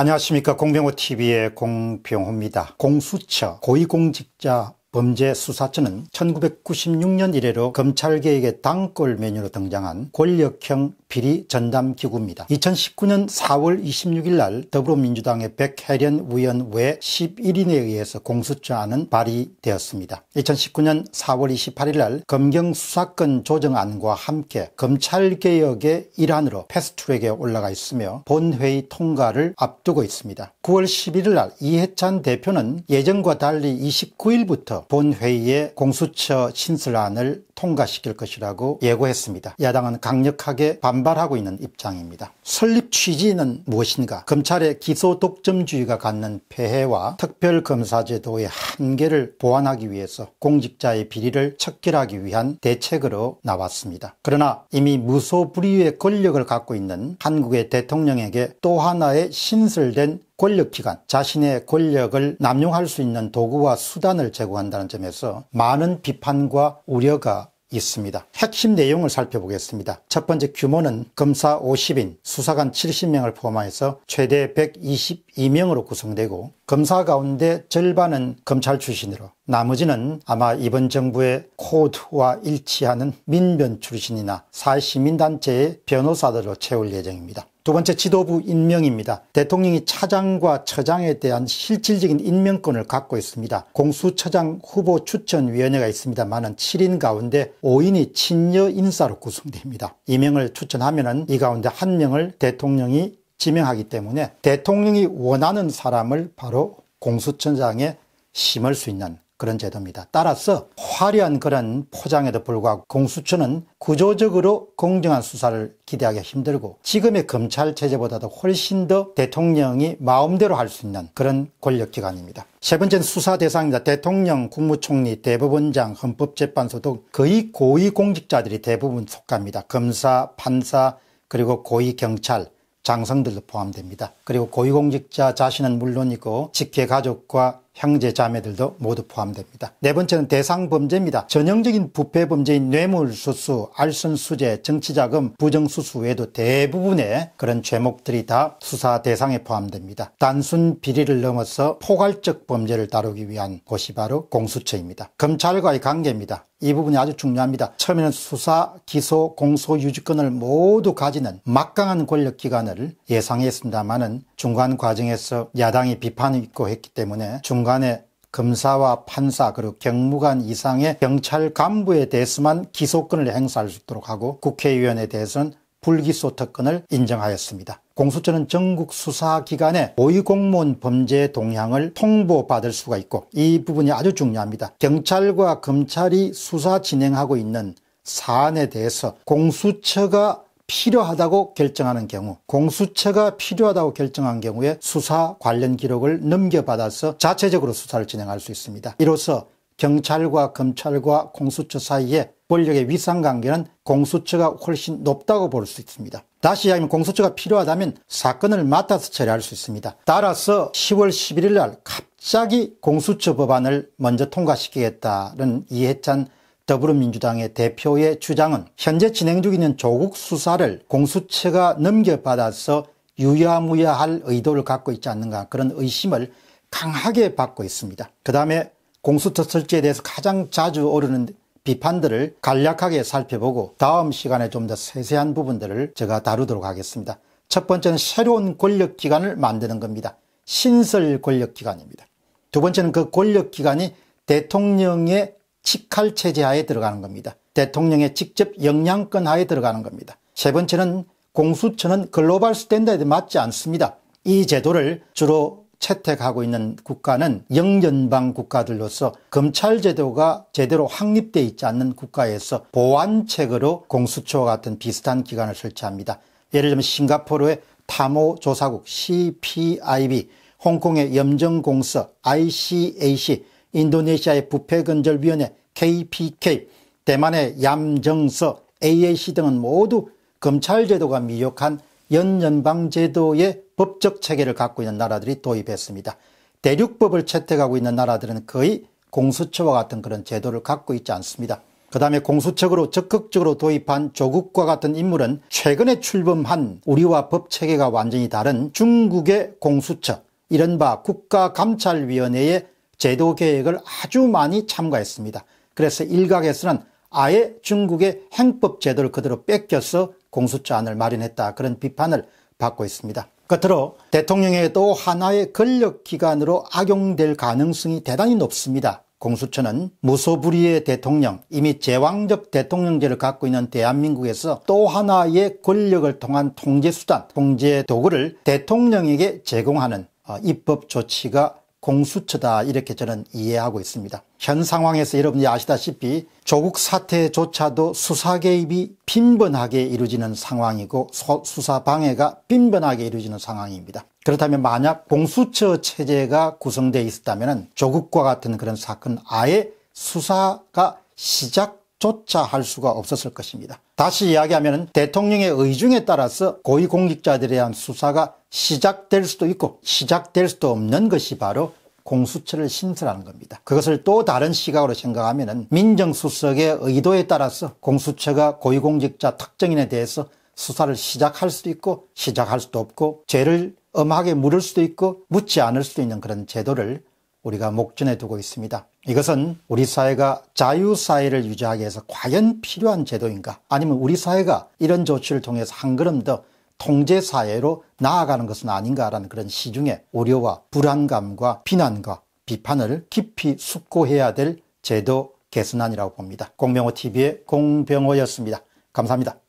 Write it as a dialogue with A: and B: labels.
A: 안녕하십니까 공병호TV의 공병호입니다. 공수처 고위공직자 범죄수사처는 1996년 이래로 검찰개혁의 단골 메뉴로 등장한 권력형 비리 전담 기구입니다. 2019년 4월 26일 날 더불어민주당의 백혜련 의원 외 11인에 의해서 공수처안은 발의되었습니다. 2019년 4월 28일 날 검경 수사권 조정안과 함께 검찰개혁의 일환으로 패스트트랙에 올라가 있으며 본회의 통과를 앞두고 있습니다. 9월 11일 날 이해찬 대표는 예정과 달리 29일부터 본회의에 공수처 신설안을 통과시킬 것이라고 예고했습니다. 야당은 강력하게 반 반발하고 있는 입장입니다. 설립 취지는 무엇인가? 검찰의 기소 독점주의가 갖는 폐해와 특별검사제도의 한계를 보완하기 위해서 공직자의 비리를 척결하기 위한 대책으로 나왔습니다. 그러나 이미 무소불위의 권력을 갖고 있는 한국의 대통령에게 또 하나의 신설된 권력기관, 자신의 권력을 남용할 수 있는 도구와 수단을 제공한다는 점에서 많은 비판과 우려가 있습니다. 핵심 내용을 살펴보겠습니다. 첫 번째 규모는 검사 50인, 수사관 70명을 포함해서 최대 122명으로 구성되고 검사 가운데 절반은 검찰 출신으로 나머지는 아마 이번 정부의 코드와 일치하는 민변 출신이나 사회시민단체의 변호사들로 채울 예정입니다. 두 번째 지도부 임명입니다. 대통령이 차장과 처장에 대한 실질적인 임명권을 갖고 있습니다. 공수처장 후보 추천위원회가 있습니다만은 7인 가운데 5인이 친여 인사로 구성됩니다. 이명을 추천하면은 이 가운데 한 명을 대통령이 지명하기 때문에 대통령이 원하는 사람을 바로 공수처장에 심을 수 있는 그런 제도입니다. 따라서 화려한 그런 포장에도 불구하고 공수처는 구조적으로 공정한 수사를 기대하기 힘들고 지금의 검찰 체제보다도 훨씬 더 대통령이 마음대로 할 수 있는 그런 권력기관입니다. 세 번째는 수사 대상입니다. 대통령, 국무총리, 대법원장, 헌법재판소 등 거의 고위공직자들이 대부분 속합니다. 검사, 판사, 그리고 고위경찰, 장성들도 포함됩니다. 그리고 고위공직자 자신은 물론이고 직계 가족과 형제 자매들도 모두 포함됩니다. 네 번째는 대상 범죄입니다. 전형적인 부패 범죄인 뇌물수수, 알선수재, 정치자금, 부정수수 외에도 대부분의 그런 죄목들이 다 수사 대상에 포함됩니다. 단순 비리를 넘어서 포괄적 범죄를 다루기 위한 곳이 바로 공수처입니다. 검찰과의 관계입니다. 이 부분이 아주 중요합니다. 처음에는 수사, 기소, 공소, 유지권을 모두 가지는 막강한 권력기관을 예상했습니다만은 중간 과정에서 야당이 비판을입고 했기 때문에 중간에 검사와 판사 그리고 경무관 이상의 경찰 간부에 대해서만 기소권을 행사할 수 있도록 하고 국회의원에 대해서는 불기소특권을 인정하였습니다. 공수처는 전국 수사기관에 고위공무원 범죄 동향을 통보받을 수가 있고 이 부분이 아주 중요합니다. 경찰과 검찰이 수사 진행하고 있는 사안에 대해서 공수처가 필요하다고 결정하는 경우 공수처가 필요하다고 결정한 경우에 수사 관련 기록을 넘겨받아서 자체적으로 수사를 진행할 수 있습니다. 이로써 경찰과 검찰과 공수처 사이에 권력의 위상관계는 공수처가 훨씬 높다고 볼 수 있습니다. 다시 이야기하면 공수처가 필요하다면 사건을 맡아서 처리할 수 있습니다. 따라서 10월 11일 날 갑자기 공수처 법안을 먼저 통과시키겠다는 이해찬 더불어민주당의 대표의 주장은 현재 진행 중인 조국 수사를 공수처가 넘겨받아서 유야무야할 의도를 갖고 있지 않는가 그런 의심을 강하게 받고 있습니다. 그 다음에 공수처 설치에 대해서 가장 자주 오르는 비판들을 간략하게 살펴보고 다음 시간에 좀 더 세세한 부분들을 제가 다루도록 하겠습니다. 첫 번째는 새로운 권력기관을 만드는 겁니다. 신설 권력기관입니다. 두 번째는 그 권력기관이 대통령의 직할체제 하에 들어가는 겁니다. 대통령의 직접 영향권 하에 들어가는 겁니다. 세 번째는 공수처는 글로벌 스탠다드에 맞지 않습니다. 이 제도를 주로 채택하고 있는 국가는 영연방 국가들로서 검찰 제도가 제대로 확립돼 있지 않는 국가에서 보완책으로 공수처와 같은 비슷한 기관을 설치합니다. 예를 들면 싱가포르의 탐호조사국 CPIB, 홍콩의 염정공서 ICAC, 인도네시아의 부패근절위원회 KPK, 대만의 얌정서 AAC 등은 모두 검찰 제도가 미혹한 연연방제도의 법적 체계를 갖고 있는 나라들이 도입했습니다. 대륙법을 채택하고 있는 나라들은 거의 공수처와 같은 그런 제도를 갖고 있지 않습니다. 그 다음에 공수처로 적극적으로 도입한 조국과 같은 인물은 최근에 출범한 우리와 법 체계가 완전히 다른 중국의 공수처, 이른바 국가감찰위원회의 제도 개혁을 아주 많이 참가했습니다. 그래서 일각에서는 아예 중국의 행법 제도를 그대로 뺏겨서 공수처안을 마련했다 그런 비판을 받고 있습니다. 끝으로 대통령의 또 하나의 권력기관으로 악용될 가능성이 대단히 높습니다. 공수처는 무소불위의 대통령, 이미 제왕적 대통령제를 갖고 있는 대한민국에서 또 하나의 권력을 통한 통제수단, 통제 도구를 대통령에게 제공하는 어, 입법 조치가 공수처다 이렇게 저는 이해하고 있습니다. 현 상황에서 여러분이 아시다시피 조국 사태조차도 수사 개입이 빈번하게 이루어지는 상황이고 수사 방해가 빈번하게 이루어지는 상황입니다. 그렇다면 만약 공수처 체제가 구성되어 있었다면 조국과 같은 그런 사건 아예 수사가 시작 조차 할 수가 없었을 것입니다. 다시 이야기하면 대통령의 의중에 따라서 고위공직자들에 대한 수사가 시작될 수도 있고 시작될 수도 없는 것이 바로 공수처를 신설하는 겁니다. 그것을 또 다른 시각으로 생각하면 민정수석의 의도에 따라서 공수처가 고위공직자 특정인에 대해서 수사를 시작할 수도 있고 시작할 수도 없고 죄를 엄하게 물을 수도 있고 묻지 않을 수도 있는 그런 제도를 우리가 목전에 두고 있습니다. 이것은 우리 사회가 자유사회를 유지하기 위해서 과연 필요한 제도인가 아니면 우리 사회가 이런 조치를 통해서 한 걸음 더 통제 사회로 나아가는 것은 아닌가라는 그런 시중의 우려와 불안감과 비난과 비판을 깊이 숙고해야 될 제도 개선안이라고 봅니다. 공병호 TV의 공병호였습니다. 감사합니다.